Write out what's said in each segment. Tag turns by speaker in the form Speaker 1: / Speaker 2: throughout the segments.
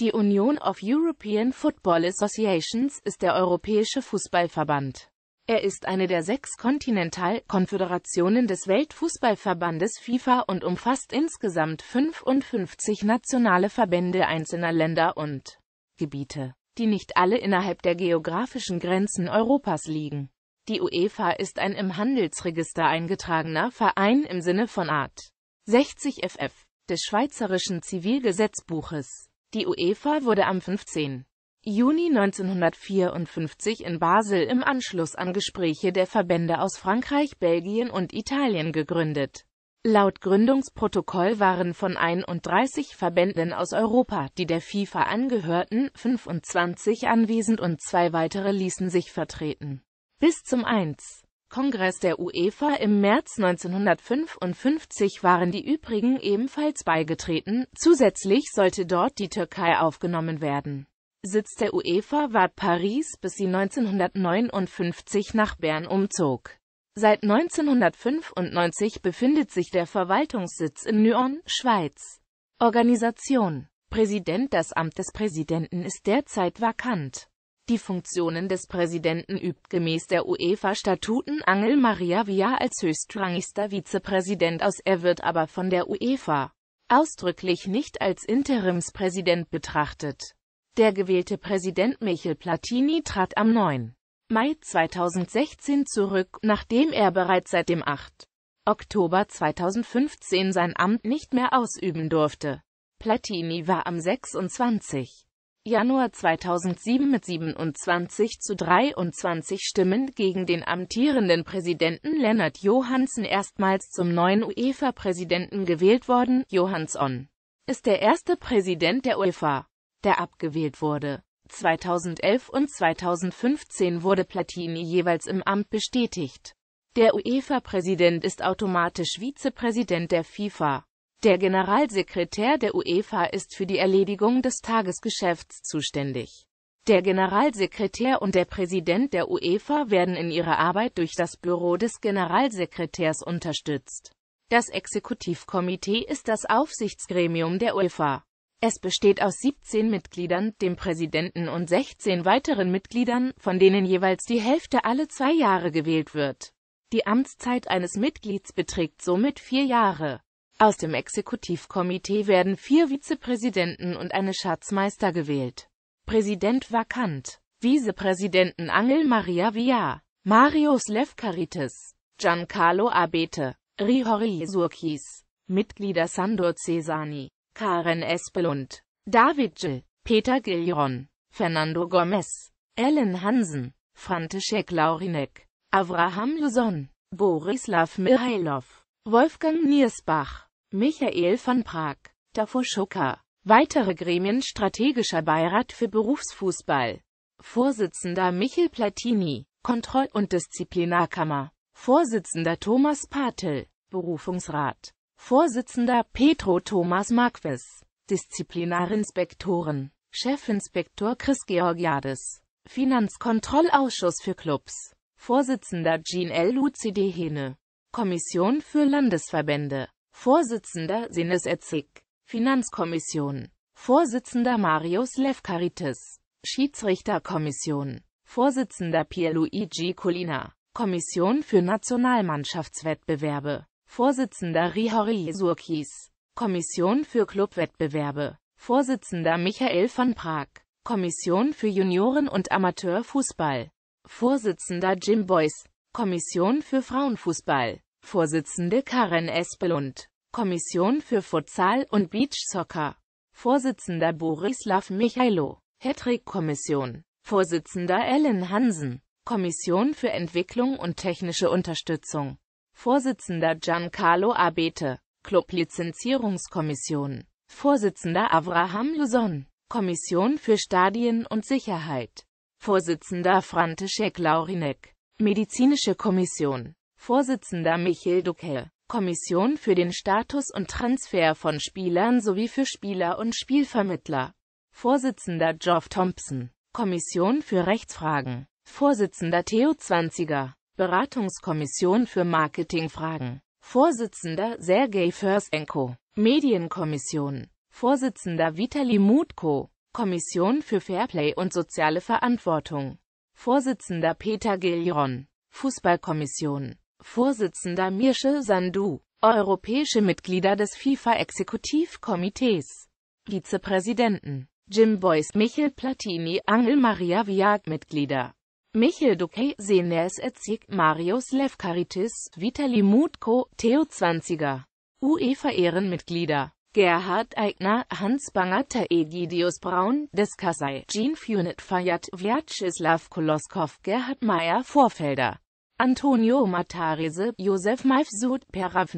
Speaker 1: Die Union of European Football Associations ist der europäische Fußballverband. Er ist eine der sechs Kontinentalkonföderationen des Weltfußballverbandes FIFA und umfasst insgesamt 55 nationale Verbände einzelner Länder und Gebiete, die nicht alle innerhalb der geografischen Grenzen Europas liegen. Die UEFA ist ein im Handelsregister eingetragener Verein im Sinne von Art 60 FF des Schweizerischen Zivilgesetzbuches. Die UEFA wurde am 15. Juni 1954 in Basel im Anschluss an Gespräche der Verbände aus Frankreich, Belgien und Italien gegründet. Laut Gründungsprotokoll waren von 31 Verbänden aus Europa, die der FIFA angehörten, 25 anwesend und zwei weitere ließen sich vertreten. Bis zum 1. Kongress der UEFA im März 1955 waren die übrigen ebenfalls beigetreten, zusätzlich sollte dort die Türkei aufgenommen werden. Sitz der UEFA war Paris, bis sie 1959 nach Bern umzog. Seit 1995 befindet sich der Verwaltungssitz in Nyon, Schweiz. Organisation Präsident Das Amt des Präsidenten ist derzeit vakant. Die Funktionen des Präsidenten übt gemäß der UEFA-Statuten Angel Maria Villa als höchstrangigster Vizepräsident aus, er wird aber von der UEFA ausdrücklich nicht als Interimspräsident betrachtet. Der gewählte Präsident Michel Platini trat am 9. Mai 2016 zurück, nachdem er bereits seit dem 8. Oktober 2015 sein Amt nicht mehr ausüben durfte. Platini war am 26. Januar 2007 mit 27 zu 23 Stimmen gegen den amtierenden Präsidenten Lennart Johansson erstmals zum neuen UEFA-Präsidenten gewählt worden. Johansson ist der erste Präsident der UEFA, der abgewählt wurde. 2011 und 2015 wurde Platini jeweils im Amt bestätigt. Der UEFA-Präsident ist automatisch Vizepräsident der FIFA. Der Generalsekretär der UEFA ist für die Erledigung des Tagesgeschäfts zuständig. Der Generalsekretär und der Präsident der UEFA werden in ihrer Arbeit durch das Büro des Generalsekretärs unterstützt. Das Exekutivkomitee ist das Aufsichtsgremium der UEFA. Es besteht aus 17 Mitgliedern, dem Präsidenten und 16 weiteren Mitgliedern, von denen jeweils die Hälfte alle zwei Jahre gewählt wird. Die Amtszeit eines Mitglieds beträgt somit vier Jahre. Aus dem Exekutivkomitee werden vier Vizepräsidenten und eine Schatzmeister gewählt. Präsident vakant. Vizepräsidenten Angel Maria Villa, Marius Lefkaritis, Giancarlo Abete, Rihori Surkis, Mitglieder Sandor Cesani, Karen Espelund, David Gill, Peter Gilron, Fernando Gomez, Ellen Hansen, František Laurinek, Avraham Luzon, Borislav Mihailov, Wolfgang Niersbach, Michael von Prag, Davor Schucker. Weitere Gremien Strategischer Beirat für Berufsfußball. Vorsitzender Michel Platini, Kontroll- und Disziplinarkammer. Vorsitzender Thomas Patel, Berufungsrat. Vorsitzender Petro Thomas Marquez, Disziplinarinspektoren. Chefinspektor Chris Georgiades. Finanzkontrollausschuss für Clubs. Vorsitzender Jean L. Lucide Hene. Kommission für Landesverbände. Vorsitzender Sinnesezig, Finanzkommission, Vorsitzender Marius Lefkaritis, Schiedsrichterkommission, Vorsitzender Pierluigi Colina, Kommission für Nationalmannschaftswettbewerbe, Vorsitzender Rihori Surkis, Kommission für Clubwettbewerbe, Vorsitzender Michael von Prag, Kommission für Junioren- und Amateurfußball, Vorsitzender Jim Boyce, Kommission für Frauenfußball, Vorsitzende Karen Espelund, Kommission für Futsal und Beachsoccer. Vorsitzender Borislav Michailo. Hattrick-Kommission. Vorsitzender Ellen Hansen. Kommission für Entwicklung und technische Unterstützung. Vorsitzender Giancarlo Abete. Clublizenzierungskommission. Vorsitzender Avraham Luzon. Kommission für Stadien und Sicherheit. Vorsitzender František Laurinek. Medizinische Kommission. Vorsitzender Michel Duque. Kommission für den Status und Transfer von Spielern sowie für Spieler und Spielvermittler. Vorsitzender Geoff Thompson. Kommission für Rechtsfragen. Vorsitzender Theo Zwanziger. Beratungskommission für Marketingfragen. Vorsitzender Sergei Försenko. Medienkommission. Vorsitzender Vitali Mutko. Kommission für Fairplay und soziale Verantwortung. Vorsitzender Peter Giljon. Fußballkommission. Vorsitzender Mirsche Sandu, europäische Mitglieder des FIFA-Exekutivkomitees, Vizepräsidenten, Jim Boyce, Michel Platini, Angel Maria Viag Mitglieder, Michel Duque, Senes Etzig, Marius Levkaritis, Vitali Mutko, Theo Zwanziger, UEFA Ehrenmitglieder, Gerhard Eigner, Hans Bangatter, Egidius Braun, Deskasei, Jean Funet Fayat, Vyacheslav Koloskov, Gerhard Meyer Vorfelder, Antonio Matarese, Josef Mifsud, Perav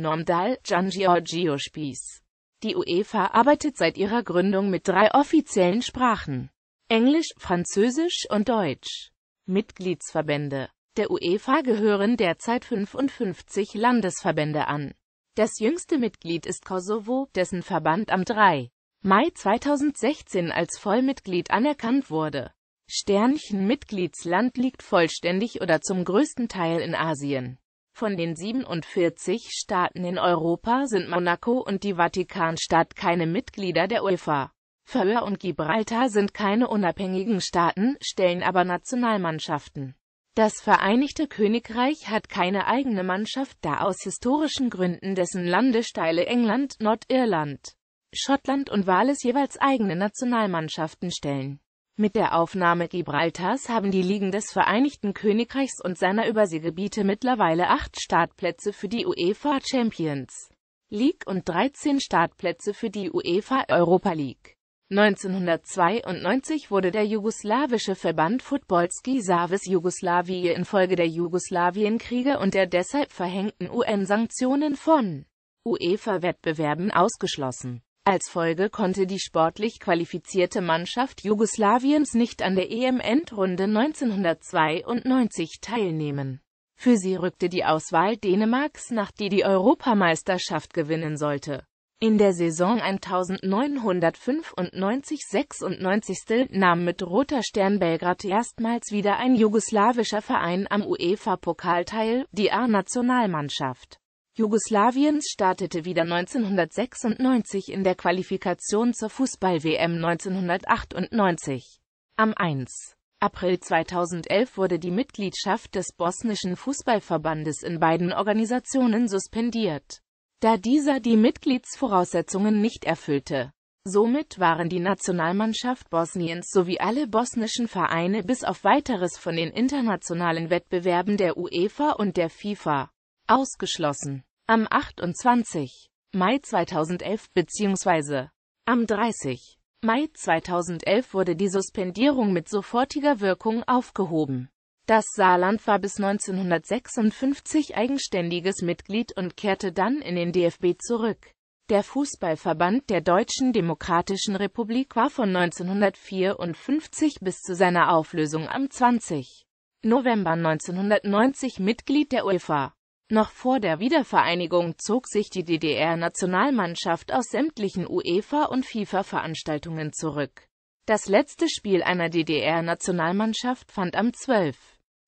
Speaker 1: Gian Giorgio Spies. Die UEFA arbeitet seit ihrer Gründung mit drei offiziellen Sprachen. Englisch, Französisch und Deutsch. Mitgliedsverbände. Der UEFA gehören derzeit 55 Landesverbände an. Das jüngste Mitglied ist Kosovo, dessen Verband am 3. Mai 2016 als Vollmitglied anerkannt wurde. Sternchen-Mitgliedsland liegt vollständig oder zum größten Teil in Asien. Von den 47 Staaten in Europa sind Monaco und die Vatikanstadt keine Mitglieder der UEFA. Föhr und Gibraltar sind keine unabhängigen Staaten, stellen aber Nationalmannschaften. Das Vereinigte Königreich hat keine eigene Mannschaft, da aus historischen Gründen dessen Landesteile England, Nordirland, Schottland und Wales jeweils eigene Nationalmannschaften stellen. Mit der Aufnahme Gibraltars haben die Ligen des Vereinigten Königreichs und seiner Überseegebiete mittlerweile acht Startplätze für die UEFA Champions League und 13 Startplätze für die UEFA Europa League. 1992 wurde der jugoslawische Verband Futbolski Savis Jugoslawie infolge der Jugoslawienkriege und der deshalb verhängten UN-Sanktionen von UEFA-Wettbewerben ausgeschlossen. Als Folge konnte die sportlich qualifizierte Mannschaft Jugoslawiens nicht an der EM-Endrunde 1992 teilnehmen. Für sie rückte die Auswahl Dänemarks nach, die die Europameisterschaft gewinnen sollte. In der Saison 1995-96 nahm mit Roter Stern Belgrad erstmals wieder ein jugoslawischer Verein am UEFA-Pokal teil, die A-Nationalmannschaft Jugoslawiens startete wieder 1996 in der Qualifikation zur Fußball-WM 1998. Am 1. April 2011 wurde die Mitgliedschaft des bosnischen Fußballverbandes in beiden Organisationen suspendiert, da dieser die Mitgliedsvoraussetzungen nicht erfüllte. Somit waren die Nationalmannschaft Bosniens sowie alle bosnischen Vereine bis auf weiteres von den internationalen Wettbewerben der UEFA und der FIFA ausgeschlossen. Am 28. Mai 2011 bzw. am 30. Mai 2011 wurde die Suspendierung mit sofortiger Wirkung aufgehoben. Das Saarland war bis 1956 eigenständiges Mitglied und kehrte dann in den DFB zurück. Der Fußballverband der Deutschen Demokratischen Republik war von 1954 bis zu seiner Auflösung am 20. November 1990 Mitglied der UEFA. Noch vor der Wiedervereinigung zog sich die DDR-Nationalmannschaft aus sämtlichen UEFA- und FIFA-Veranstaltungen zurück. Das letzte Spiel einer DDR-Nationalmannschaft fand am 12.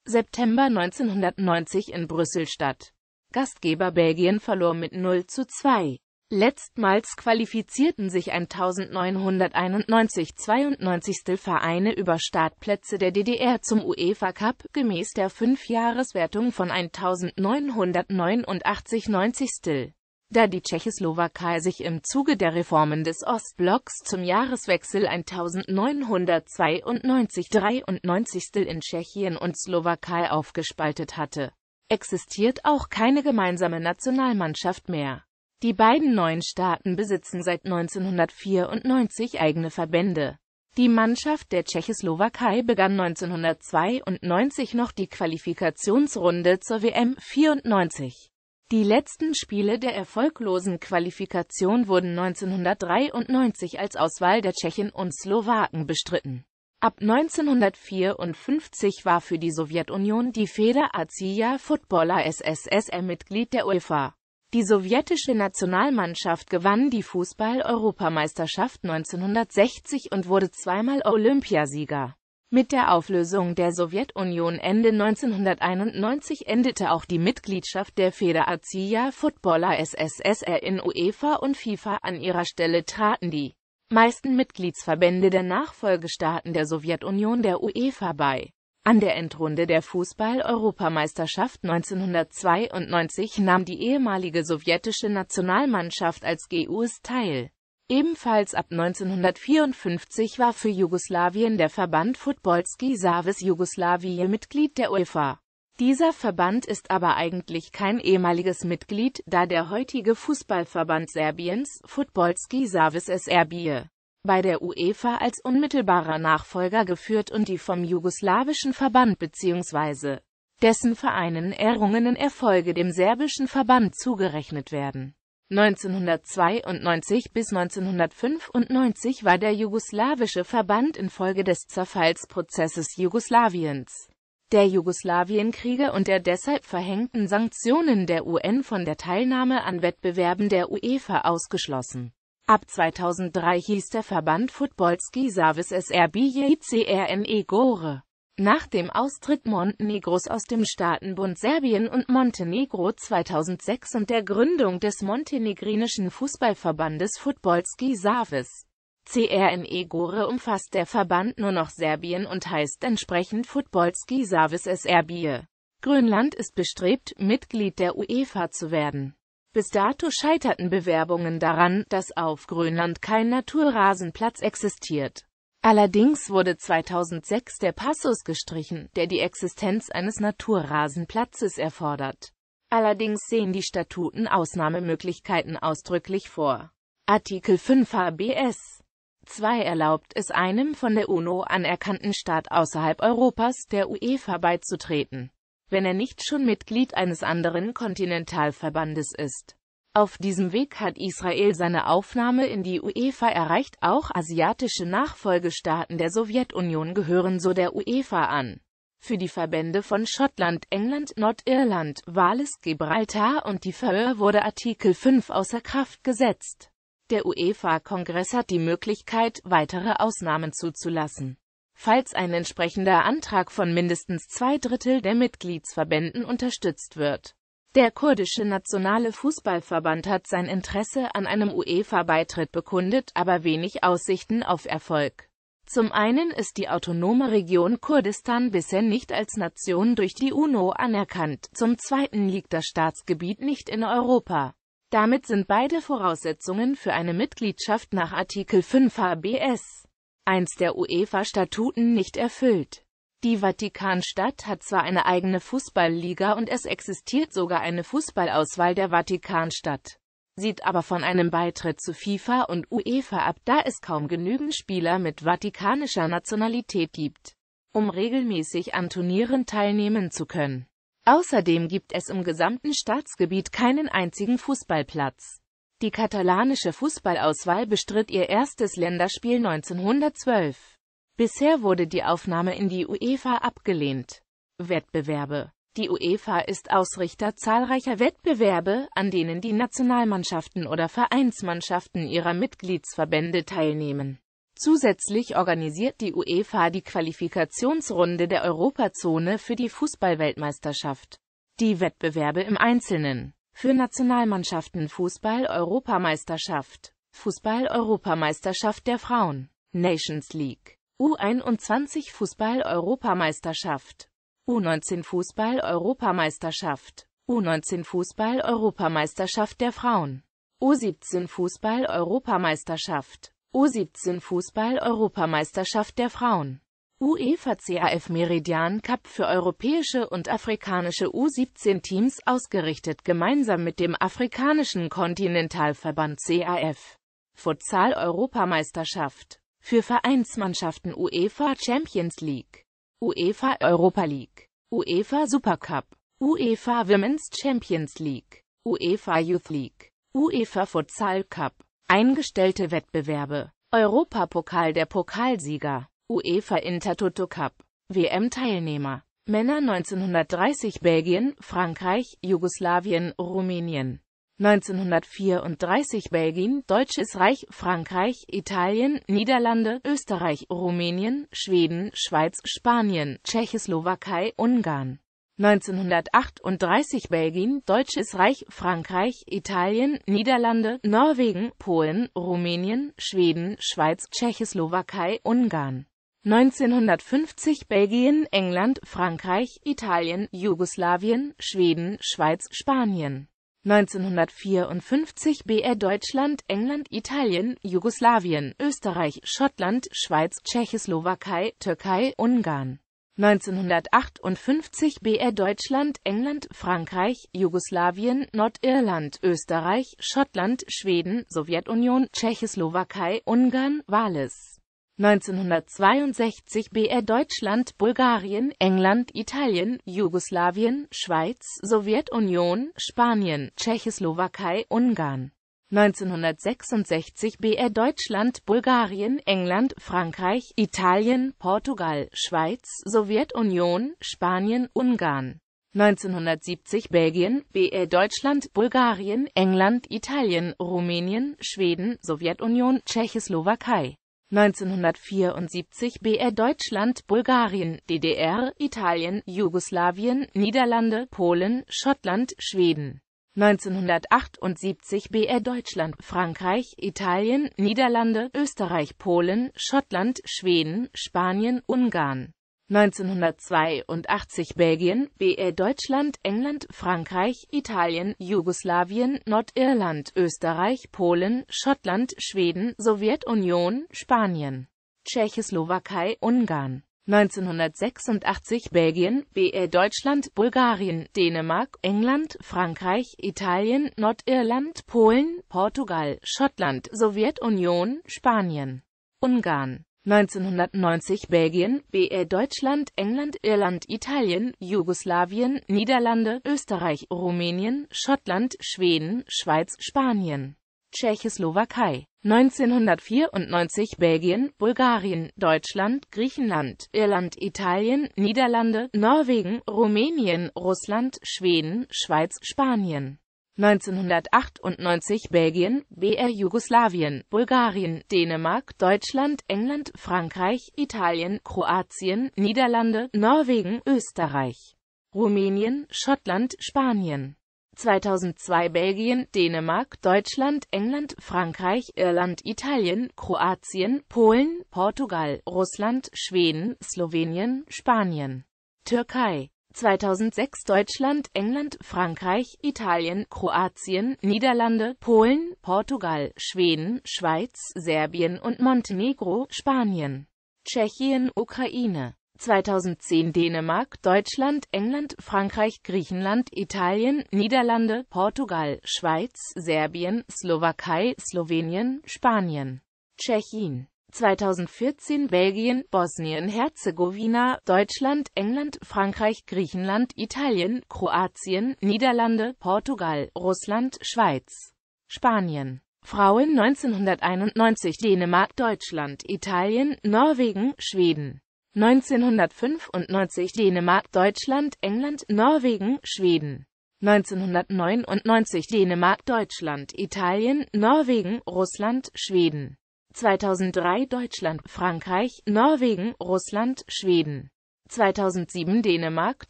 Speaker 1: September 1990 in Brüssel statt. Gastgeber Belgien verlor mit 0 zu 2. Letztmals qualifizierten sich 1991-92 Vereine über Startplätze der DDR zum UEFA Cup, gemäß der Fünfjahreswertung von 1989-90 Da die Tschechoslowakei sich im Zuge der Reformen des Ostblocks zum Jahreswechsel 1992-93 in Tschechien und Slowakei aufgespaltet hatte, existiert auch keine gemeinsame Nationalmannschaft mehr. Die beiden neuen Staaten besitzen seit 1994 eigene Verbände. Die Mannschaft der Tschechoslowakei begann 1992 noch die Qualifikationsrunde zur WM 94. Die letzten Spiele der erfolglosen Qualifikation wurden 1993 als Auswahl der Tschechen und Slowaken bestritten. Ab 1954 war für die Sowjetunion die Feder Azija Footballer SSSR Mitglied der UEFA. Die sowjetische Nationalmannschaft gewann die Fußball-Europameisterschaft 1960 und wurde zweimal Olympiasieger. Mit der Auflösung der Sowjetunion Ende 1991 endete auch die Mitgliedschaft der Federacija Footballer SSSR in UEFA und FIFA. An ihrer Stelle traten die meisten Mitgliedsverbände der Nachfolgestaaten der Sowjetunion der UEFA bei. An der Endrunde der Fußball-Europameisterschaft 1992 nahm die ehemalige sowjetische Nationalmannschaft als GUS teil. Ebenfalls ab 1954 war für Jugoslawien der Verband Futbolski Savis Jugoslawie Mitglied der UEFA. Dieser Verband ist aber eigentlich kein ehemaliges Mitglied, da der heutige Fußballverband Serbiens, Futbolski Savis Serbie, bei der UEFA als unmittelbarer Nachfolger geführt und die vom jugoslawischen Verband bzw. dessen Vereinen errungenen Erfolge dem serbischen Verband zugerechnet werden. 1992 bis 1995 war der jugoslawische Verband infolge des Zerfallsprozesses Jugoslawiens, der Jugoslawienkriege und der deshalb verhängten Sanktionen der UN von der Teilnahme an Wettbewerben der UEFA ausgeschlossen. Ab 2003 hieß der Verband Futbolski Savis Srbije CRME Gore. Nach dem Austritt Montenegros aus dem Staatenbund Serbien und Montenegro 2006 und der Gründung des montenegrinischen Fußballverbandes Futbolski Savis CRNE Gore umfasst der Verband nur noch Serbien und heißt entsprechend Futbolski Savis Srbije. Grönland ist bestrebt, Mitglied der UEFA zu werden. Bis dato scheiterten Bewerbungen daran, dass auf Grönland kein Naturrasenplatz existiert. Allerdings wurde 2006 der Passus gestrichen, der die Existenz eines Naturrasenplatzes erfordert. Allerdings sehen die Statuten Ausnahmemöglichkeiten ausdrücklich vor. Artikel 5 HBS 2 erlaubt es einem von der UNO anerkannten Staat außerhalb Europas, der UEFA beizutreten wenn er nicht schon Mitglied eines anderen Kontinentalverbandes ist. Auf diesem Weg hat Israel seine Aufnahme in die UEFA erreicht, auch asiatische Nachfolgestaaten der Sowjetunion gehören so der UEFA an. Für die Verbände von Schottland, England, Nordirland, Wales, Gibraltar und die Föhr wurde Artikel 5 außer Kraft gesetzt. Der UEFA-Kongress hat die Möglichkeit, weitere Ausnahmen zuzulassen falls ein entsprechender Antrag von mindestens zwei Drittel der Mitgliedsverbänden unterstützt wird. Der kurdische nationale Fußballverband hat sein Interesse an einem UEFA-Beitritt bekundet, aber wenig Aussichten auf Erfolg. Zum einen ist die autonome Region Kurdistan bisher nicht als Nation durch die UNO anerkannt, zum zweiten liegt das Staatsgebiet nicht in Europa. Damit sind beide Voraussetzungen für eine Mitgliedschaft nach Artikel 5 HBS eins der UEFA-Statuten nicht erfüllt. Die Vatikanstadt hat zwar eine eigene Fußballliga und es existiert sogar eine Fußballauswahl der Vatikanstadt, sieht aber von einem Beitritt zu FIFA und UEFA ab, da es kaum genügend Spieler mit vatikanischer Nationalität gibt, um regelmäßig an Turnieren teilnehmen zu können. Außerdem gibt es im gesamten Staatsgebiet keinen einzigen Fußballplatz. Die katalanische Fußballauswahl bestritt ihr erstes Länderspiel 1912. Bisher wurde die Aufnahme in die UEFA abgelehnt. Wettbewerbe Die UEFA ist Ausrichter zahlreicher Wettbewerbe, an denen die Nationalmannschaften oder Vereinsmannschaften ihrer Mitgliedsverbände teilnehmen. Zusätzlich organisiert die UEFA die Qualifikationsrunde der Europazone für die Fußballweltmeisterschaft. Die Wettbewerbe im Einzelnen für Nationalmannschaften Fußball-Europameisterschaft, Fußball-Europameisterschaft der Frauen, Nations League, U21 Fußball-Europameisterschaft, U19 Fußball-Europameisterschaft, U19 Fußball-Europameisterschaft der Frauen, U17 Fußball-Europameisterschaft, U17 Fußball-Europameisterschaft der Frauen. UEFA CAF Meridian Cup für europäische und afrikanische U17-Teams ausgerichtet, gemeinsam mit dem afrikanischen Kontinentalverband CAF. Futsal-Europameisterschaft. Für Vereinsmannschaften UEFA Champions League, UEFA Europa League, UEFA Super Cup, UEFA Women's Champions League, UEFA Youth League, UEFA Futsal Cup. Eingestellte Wettbewerbe. Europapokal der Pokalsieger. UEFA Intertoto Cup WM-Teilnehmer Männer 1930 Belgien, Frankreich, Jugoslawien, Rumänien 1934 Belgien, Deutsches Reich, Frankreich, Italien, Niederlande, Österreich, Rumänien, Schweden, Schweiz, Spanien, Tschechoslowakei, Ungarn 1938 Belgien, Deutsches Reich, Frankreich, Italien, Niederlande, Norwegen, Polen, Rumänien, Schweden, Schweiz, Tschechoslowakei, Ungarn 1950 Belgien, England, Frankreich, Italien, Jugoslawien, Schweden, Schweiz, Spanien. 1954 BR Deutschland, England, Italien, Jugoslawien, Österreich, Schottland, Schweiz, Tschechoslowakei, Türkei, Ungarn. 1958 BR Deutschland, England, Frankreich, Jugoslawien, Nordirland, Österreich, Schottland, Schweden, Sowjetunion, Tschechoslowakei, Ungarn, Wales. 1962 BR Deutschland, Bulgarien, England, Italien, Jugoslawien, Schweiz, Sowjetunion, Spanien, Tschechoslowakei, Ungarn. 1966 BR Deutschland, Bulgarien, England, Frankreich, Italien, Portugal, Schweiz, Sowjetunion, Spanien, Ungarn. 1970 Belgien, BR Deutschland, Bulgarien, England, Italien, Rumänien, Schweden, Sowjetunion, Tschechoslowakei. 1974 BR Deutschland, Bulgarien, DDR, Italien, Jugoslawien, Niederlande, Polen, Schottland, Schweden. 1978 BR Deutschland, Frankreich, Italien, Niederlande, Österreich, Polen, Schottland, Schweden, Spanien, Ungarn 1982 Belgien, BR Deutschland, England, Frankreich, Italien, Jugoslawien, Nordirland, Österreich, Polen, Schottland, Schweden, Sowjetunion, Spanien, Tschechoslowakei, Ungarn. 1986 Belgien, BR Deutschland, Bulgarien, Dänemark, England, Frankreich, Italien, Nordirland, Polen, Portugal, Schottland, Sowjetunion, Spanien, Ungarn. 1990 Belgien, BR Deutschland, England, Irland, Italien, Jugoslawien, Niederlande, Österreich, Rumänien, Schottland, Schweden, Schweiz, Spanien, Tschechoslowakei. 1994 Belgien, Bulgarien, Deutschland, Griechenland, Irland, Italien, Niederlande, Norwegen, Rumänien, Russland, Schweden, Schweiz, Spanien. 1998 Belgien, BR Jugoslawien, Bulgarien, Dänemark, Deutschland, England, Frankreich, Italien, Kroatien, Niederlande, Norwegen, Österreich, Rumänien, Schottland, Spanien. 2002 Belgien, Dänemark, Deutschland, England, Frankreich, Irland, Italien, Kroatien, Polen, Portugal, Russland, Schweden, Slowenien, Spanien, Türkei. 2006 Deutschland, England, Frankreich, Italien, Kroatien, Niederlande, Polen, Portugal, Schweden, Schweiz, Serbien und Montenegro, Spanien, Tschechien, Ukraine. 2010 Dänemark, Deutschland, England, Frankreich, Griechenland, Italien, Niederlande, Portugal, Schweiz, Serbien, Slowakei, Slowenien, Spanien, Tschechien. 2014 Belgien, Bosnien-Herzegowina, Deutschland, England, Frankreich, Griechenland, Italien, Kroatien, Niederlande, Portugal, Russland, Schweiz, Spanien. Frauen 1991 Dänemark, Deutschland, Italien, Norwegen, Schweden. 1995 Dänemark, Deutschland, England, Norwegen, Schweden. 1999 Dänemark, Deutschland, Italien, Norwegen, Russland, Schweden. 2003 Deutschland, Frankreich, Norwegen, Russland, Schweden. 2007 Dänemark,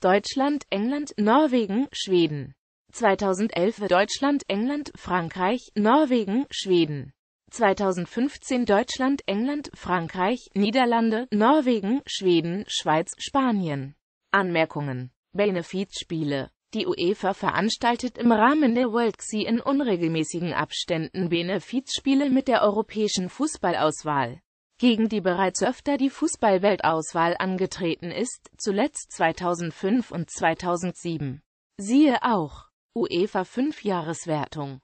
Speaker 1: Deutschland, England, Norwegen, Schweden. 2011 Deutschland, England, Frankreich, Norwegen, Schweden. 2015 Deutschland, England, Frankreich, Niederlande, Norwegen, Schweden, Schweiz, Spanien. Anmerkungen Benefizspiele die UEFA veranstaltet im Rahmen der World Xi in unregelmäßigen Abständen Benefizspiele mit der europäischen Fußballauswahl. Gegen die bereits öfter die Fußballweltauswahl angetreten ist, zuletzt 2005 und 2007. Siehe auch UEFA 5-Jahreswertung